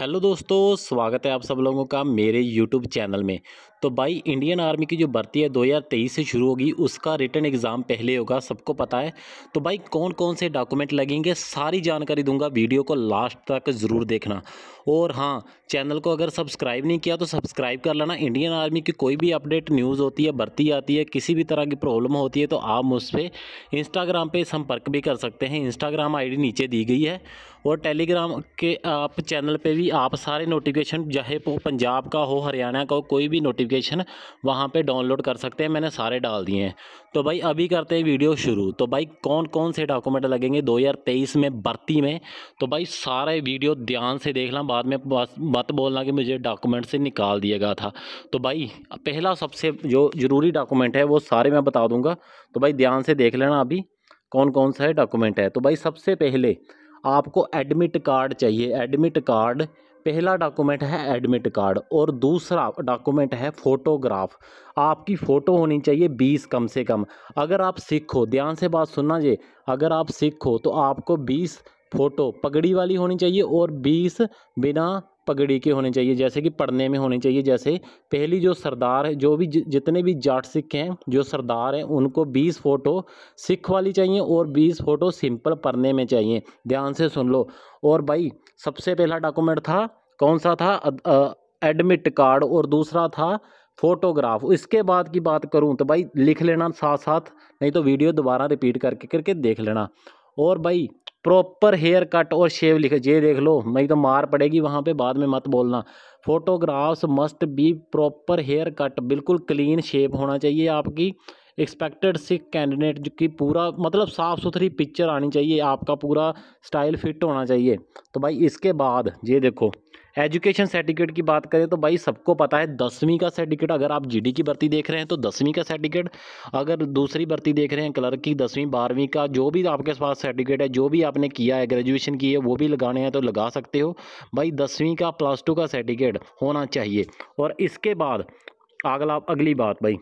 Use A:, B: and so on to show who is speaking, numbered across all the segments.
A: hello दोस्तों स्वागत है आप सब लोगों का मेरे यूट्यूब चैनल में तो भाई इंडियन आर्मी की जो भर्ती है 2023 से शुरू होगी उसका रिटर्न एग्ज़ाम पहले होगा सबको पता है तो भाई कौन कौन से डॉक्यूमेंट लगेंगे सारी जानकारी दूंगा वीडियो को लास्ट तक ज़रूर देखना और हाँ चैनल को अगर सब्सक्राइब नहीं किया तो सब्सक्राइब कर लेना इंडियन आर्मी की कोई भी अपडेट न्यूज़ होती है भर्ती आती है किसी भी तरह की प्रॉब्लम होती है तो आप मुझ पर इंस्टाग्राम पर संपर्क भी कर सकते हैं इंस्टाग्राम आई नीचे दी गई है और टेलीग्राम के आप चैनल पर भी आप सारे नोटिफिकेशन चाहे वो पंजाब का हो हरियाणा का हो कोई भी नोटिफिकेशन वहाँ पे डाउनलोड कर सकते हैं मैंने सारे डाल दिए हैं तो भाई अभी करते हैं वीडियो शुरू तो भाई कौन कौन से डॉक्यूमेंट लगेंगे 2023 में भर्ती में तो भाई सारे वीडियो ध्यान से देख देखना बाद में मत बोलना कि मुझे डॉक्यूमेंट से निकाल दिया गया था तो भाई पहला सबसे जो ज़रूरी डॉक्यूमेंट है वो सारे मैं बता दूँगा तो भाई ध्यान से देख लेना अभी कौन कौन सा डॉक्यूमेंट है तो भाई सबसे पहले आपको एडमिट कार्ड चाहिए एडमिट कार्ड पहला डॉक्यूमेंट है एडमिट कार्ड और दूसरा डॉक्यूमेंट है फ़ोटोग्राफ आपकी फ़ोटो होनी चाहिए बीस कम से कम अगर आप सिख हो ध्यान से बात सुनना जी अगर आप सिख हो तो आपको बीस फ़ोटो पगड़ी वाली होनी चाहिए और बीस बिना पगड़ी के होने चाहिए जैसे कि पढ़ने में होने चाहिए जैसे पहली जो सरदार है जो भी जितने भी जाट सिख हैं जो सरदार हैं उनको बीस फ़ोटो सिख वाली चाहिए और बीस फ़ोटो सिंपल पढ़ने में चाहिए ध्यान से सुन लो और भाई सबसे पहला डॉक्यूमेंट था कौन सा था एडमिट कार्ड और दूसरा था फोटोग्राफ इसके बाद की बात करूँ तो भाई लिख लेना साथ साथ नहीं तो वीडियो दोबारा रिपीट करके करके देख लेना और भाई प्रॉपर हेयर कट और शेव लिखे ये देख लो नहीं तो मार पड़ेगी वहाँ पे बाद में मत बोलना photographs must be proper haircut बिल्कुल क्लीन शेप होना चाहिए आपकी एक्सपेक्टेड से कैंडिडेट जो कि पूरा मतलब साफ़ सुथरी पिक्चर आनी चाहिए आपका पूरा स्टाइल फिट होना चाहिए तो भाई इसके बाद ये देखो एजुकेशन सर्टिफिकेट की बात करें तो भाई सबको पता है दसवीं का सर्टिफिकेट अगर आप जीडी की भर्ती देख रहे हैं तो दसवीं का सर्टिफिकेट अगर दूसरी भर्ती देख रहे हैं क्लर्क की दसवीं बारहवीं का जो भी आपके पास सर्टिफिकेट है जो भी आपने किया है ग्रेजुएशन की है वो भी लगाने हैं तो लगा सकते हो भाई दसवीं का प्लस टू का सर्टिफिकेट होना चाहिए और इसके बाद अगला अगली बात भाई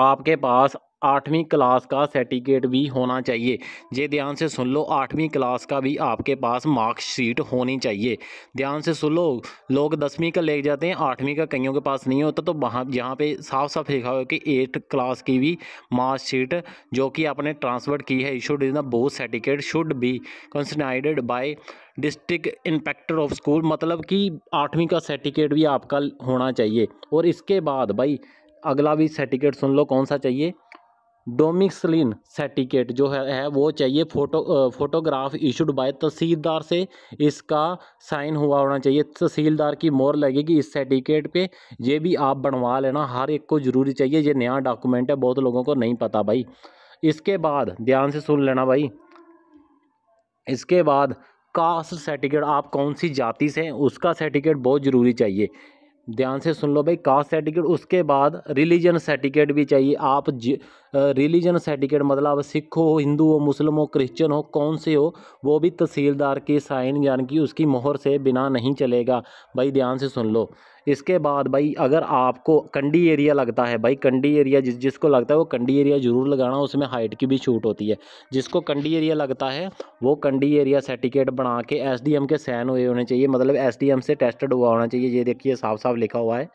A: आपके पास आठवीं क्लास का सर्टिफिकेट भी होना चाहिए ये ध्यान से सुन लो आठवीं क्लास का भी आपके पास मार्कशीट होनी चाहिए ध्यान से सुन लो लोग दसवीं का ले जाते हैं आठवीं का कईयों के पास नहीं होता तो वहाँ यहाँ पे साफ साफ लिखा हुआ कि एट्थ क्लास की भी मार्कशीट जो कि आपने ट्रांसफर की है issued is the both certificate should be countersigned by district inspector of school मतलब कि आठवीं का सर्टिफिकेट भी आपका होना चाहिए और इसके बाद भाई अगला भी सर्टिफिकेट सुन लो कौन सा चाहिए डोमिक्सलिन सर्टिकेट जो है, है वो चाहिए photo photograph issued by tehsildar से इसका साइन हुआ होना चाहिए तहसीलदार की मोर लगेगी इस सर्टिकेट पे ये भी आप बनवा लेना हर एक को ज़रूरी चाहिए ये नया डॉक्यूमेंट है बहुत लोगों को नहीं पता भाई इसके बाद ध्यान से सुन लेना भाई इसके बाद कास्ट सर्टिफिकेट आप कौन सी जाति से हैं उसका सर्टिफिकेट बहुत ज़रूरी चाहिए ध्यान से सुन लो भाई कास्ट सर्टिफिकेट उसके बाद रिलीजन सर्टिफिकेट भी चाहिए आप रिलीजन सर्टिफिकेट मतलब सिख हो हिंदू हो मुस्लिम हो क्रिश्चियन हो कौन से हो वो भी तहसीलदार के साइन यानी कि उसकी मोहर से बिना नहीं चलेगा भाई ध्यान से सुन लो इसके बाद भाई अगर आपको कंडी एरिया लगता है भाई कंडी एरिया जिस जिसको लगता है वो कंडी एरिया ज़रूर लगाना उसमें हाइट की भी छूट होती है जिसको कंडी एरिया लगता है वो कंडी एरिया सर्टिफिकेट बना के एस के सैन हुए होने चाहिए मतलब एस से टेस्टेड हुआ होना चाहिए ये देखिए साफ साफ लिखा हुआ है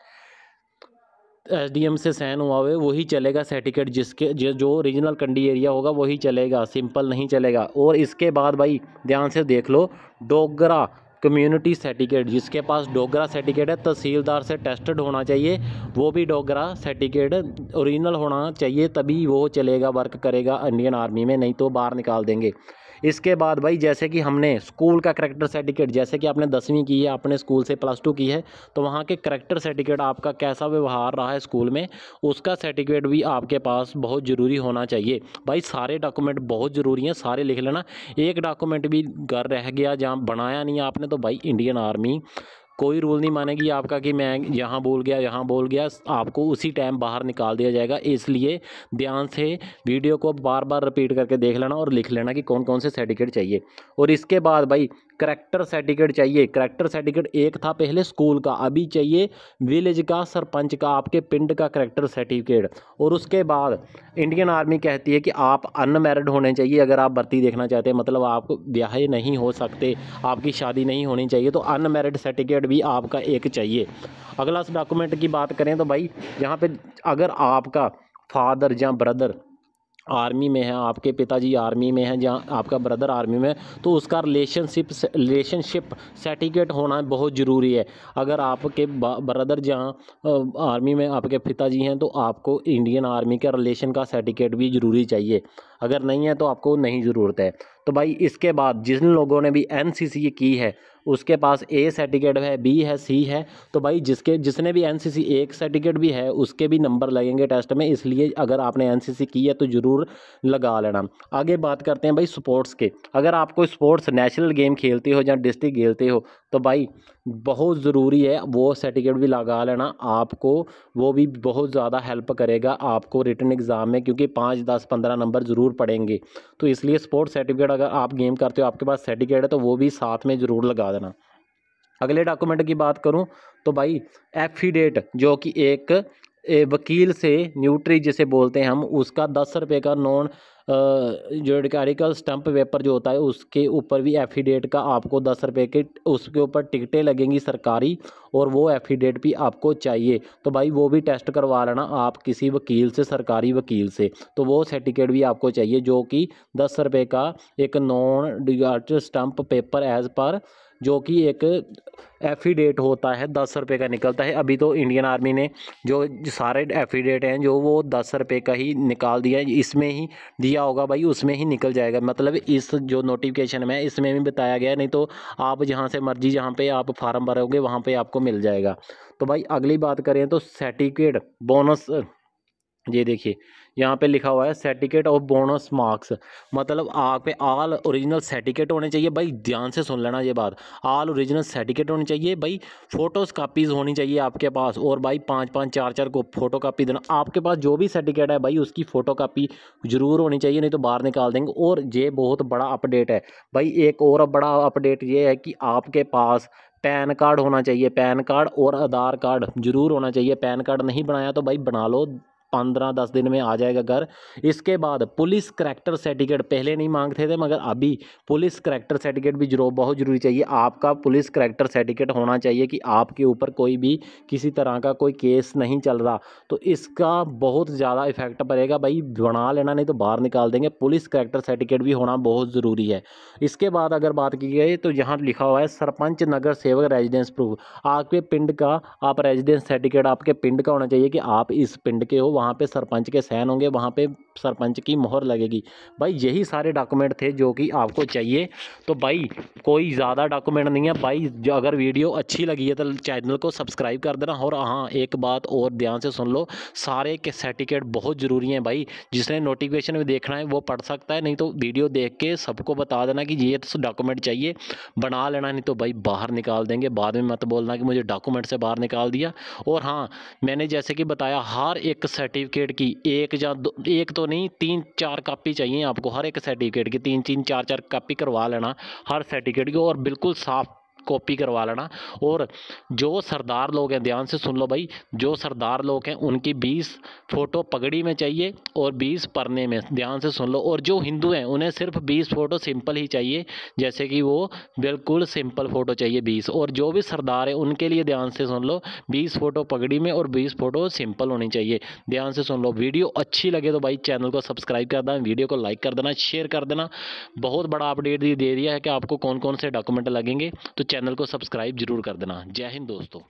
A: एम से सैन हुआ हुए वही चलेगा सर्टिफिकेट जिसके जो ओरिजिनल कंडी एरिया होगा वही चलेगा सिंपल नहीं चलेगा और इसके बाद भाई ध्यान से देख लो डोगरा कम्युनिटी सर्टिफिकेट जिसके पास डोगरा सर्टिफिकेट है तहसीलदार से टेस्टेड होना चाहिए वो भी डोगरा सर्टिफिकेट ओरिजिनल होना चाहिए तभी वो चलेगा वर्क करेगा इंडियन आर्मी में नहीं तो बाहर निकाल देंगे इसके बाद भाई जैसे कि हमने स्कूल का करेक्टर सर्टिफिकेट जैसे कि आपने दसवीं की है आपने स्कूल से प्लस टू की है तो वहाँ के करेक्टर सर्टिफिकेट आपका कैसा व्यवहार रहा है स्कूल में उसका सर्टिफिकेट भी आपके पास बहुत ज़रूरी होना चाहिए भाई सारे डॉक्यूमेंट बहुत ज़रूरी हैं सारे लिख लेना एक डॉक्यूमेंट भी घर रह गया जहाँ बनाया नहीं आपने तो भाई इंडियन आर्मी कोई रूल नहीं मानेगी आपका कि मैं यहाँ बोल गया यहाँ बोल गया आपको उसी टाइम बाहर निकाल दिया जाएगा इसलिए ध्यान से वीडियो को बार बार रिपीट करके देख लेना और लिख लेना कि कौन कौन से सर्टिफिकेट चाहिए और इसके बाद भाई करैक्टर सर्टिफिकेट चाहिए करैक्टर सर्टिफिकेट एक था पहले स्कूल का अभी चाहिए विलेज का सरपंच का आपके पिंड का करैक्टर सर्टिफिकेट और उसके बाद इंडियन आर्मी कहती है कि आप अनमेरिड होने चाहिए अगर आप भर्ती देखना चाहते हैं मतलब आप ब्याह नहीं हो सकते आपकी शादी नहीं होनी चाहिए तो अनमेरिड सर्टिफिकेट भी आपका एक चाहिए अगला डॉक्यूमेंट की बात करें तो भाई यहाँ पर अगर आपका फादर या ब्रदर आर्मी में है आपके पिताजी आर्मी में हैं जहाँ आपका ब्रदर आर्मी में तो उसका रिलेशनशिप रिलेशनशिप सर्टिफिकेट होना बहुत ज़रूरी है अगर आपके ब्रदर जहाँ आर्मी में आपके पिताजी हैं तो आपको इंडियन आर्मी के रिलेशन का सर्टिफिकेट भी ज़रूरी चाहिए अगर नहीं है तो आपको नहीं ज़रूरत है तो भाई इसके बाद जिन लोगों ने भी एन की है उसके पास ए सर्टिफिकेट है बी है सी है तो भाई जिसके जिसने भी एन सी सी एक सर्टिफिकेट भी है उसके भी नंबर लगेंगे टेस्ट में इसलिए अगर आपने एन सी सी की है तो ज़रूर लगा लेना आगे बात करते हैं भाई स्पोर्ट्स के अगर आप कोई स्पोर्ट्स नेशनल गेम खेलते हो या डिस्ट्रिक्ट खेलते हो तो भाई बहुत ज़रूरी है वो सर्टिफिकेट भी लगा लेना आपको वो भी बहुत ज़्यादा हेल्प करेगा आपको रिटर्न एग्ज़ाम में क्योंकि पाँच दस पंद्रह नंबर ज़रूर पड़ेंगे तो इसलिए स्पोर्ट्स सर्टिफिकेट अगर आप गेम करते हो आपके पास सर्टिफिकेट है तो वो भी साथ में ज़रूर लगा देना अगले डॉक्यूमेंट की बात करूँ तो भाई एफिडेट जो कि एक ए, वकील से न्यूट्री जिसे बोलते हैं हम उसका दस रुपये का नॉन जो एडिकारिकल स्टम्प पेपर जो होता है उसके ऊपर भी एफिडेट का आपको दस रुपये के उसके ऊपर टिकटें लगेंगी सरकारी और वो एफिडेट भी आपको चाहिए तो भाई वो भी टेस्ट करवा लेना आप किसी वकील से सरकारी वकील से तो वो सर्टिफिकेट भी आपको चाहिए जो कि दस रुपये का एक नॉन डिगार्ट स्टम्प पेपर एज़ पर जो कि एक एफिडेट होता है दस रुपये का निकलता है अभी तो इंडियन आर्मी ने जो सारे एफिडेट हैं जो वो दस रुपये का ही निकाल दिया है इसमें ही दिया होगा भाई उसमें ही निकल जाएगा मतलब इस जो नोटिफिकेशन में इसमें भी बताया गया नहीं तो आप जहाँ से मर्जी जहाँ पे आप फार्म भरोगे वहाँ पे आपको मिल जाएगा तो भाई अगली बात करें तो सर्टिफिकेट बोनस ये देखिए यहाँ पे लिखा हुआ है सर्टिफिकेट ऑफ बोनस मार्क्स मतलब आग पे आल ओरिजिनल सर्टिफिकेट होने चाहिए भाई ध्यान से सुन लेना ये बात आल ओरिजिनल सर्टिफिकेट होनी चाहिए भाई फोटोस कापीज़ होनी चाहिए आपके पास और भाई पाँच पाँच चार चार को फोटो कापी देना आपके पास जो भी सर्टिफिकेट है भाई उसकी फ़ोटो कापी ज़रूर होनी चाहिए नहीं तो बाहर निकाल देंगे और ये बहुत बड़ा अपडेट है भाई एक और बड़ा अपडेट ये है कि आपके पास पैन कार्ड होना चाहिए पैन कार्ड और आधार कार्ड ज़रूर होना चाहिए पैन कार्ड नहीं बनाया तो भाई बना लो पंद्रह दस दिन में आ जाएगा घर इसके बाद पुलिस करैक्टर सर्टिफिकेट पहले नहीं मांगते थे मगर अभी पुलिस करैक्टर सर्टिफिकेट भी जरूर बहुत ज़रूरी चाहिए आपका पुलिस करैक्टर सर्टिफिकेट होना चाहिए कि आपके ऊपर कोई भी किसी तरह का कोई केस नहीं चल रहा तो इसका बहुत ज़्यादा इफेक्ट पड़ेगा भाई बना लेना नहीं तो बाहर निकाल देंगे पुलिस करैक्टर सर्टिफिकेट भी होना बहुत ज़रूरी है इसके बाद अगर बात की गई तो यहाँ लिखा हुआ है सरपंच नगर सेवक रेजिडेंस प्रूफ आपके पिंड का आप रेजिडेंस सर्टिफिकेट आपके पिंड का होना चाहिए कि आप इस पिंड के हो वहाँ पे सरपंच के सहन होंगे वहाँ पे सरपंच की मोहर लगेगी भाई यही सारे डॉक्यूमेंट थे जो कि आपको चाहिए तो भाई कोई ज़्यादा डॉक्यूमेंट नहीं है भाई जो अगर वीडियो अच्छी लगी है तो चैनल को सब्सक्राइब कर देना और हाँ एक बात और ध्यान से सुन लो सारे के सर्टिफिकेट बहुत ज़रूरी हैं भाई जिसने नोटिफिकेशन में देखना है वो पढ़ सकता है नहीं तो वीडियो देख के सबको बता देना कि ये तो डॉक्यूमेंट चाहिए बना लेना नहीं तो भाई बाहर निकाल देंगे बाद में मत बोलना कि मुझे डॉक्यूमेंट से बाहर निकाल दिया और हाँ मैंने जैसे कि बताया हर एक सर्टिफिकेट की एक या दो एक तो तो नहीं तीन चार कापी चाहिए आपको हर एक सर्टिफिकेट की तीन तीन चार चार कापी करवा लेना हर सर्टिफिकेट की और बिल्कुल साफ़ कॉपी करवा लेना और जो सरदार लोग हैं ध्यान से सुन लो भाई जो सरदार लोग हैं उनकी बीस फ़ोटो पगड़ी में चाहिए और बीस पढ़ने में ध्यान से सुन लो और जो हिंदू हैं उन्हें सिर्फ बीस फ़ोटो सिंपल ही चाहिए जैसे कि वो बिल्कुल सिंपल फ़ोटो चाहिए बीस और जो भी सरदार है उनके लिए ध्यान से सुन लो बीस फ़ोटो पगड़ी में और बीस फ़ोटो सिंपल होनी चाहिए ध्यान से सुन लो वीडियो अच्छी लगे तो भाई चैनल को सब्सक्राइब कर देना वीडियो को लाइक कर देना शेयर कर देना बहुत बड़ा अपडेट दे दिया है कि आपको कौन कौन से डॉक्यूमेंट लगेंगे तो चैनल को सब्सक्राइब जरूर कर देना जय हिंद दोस्तों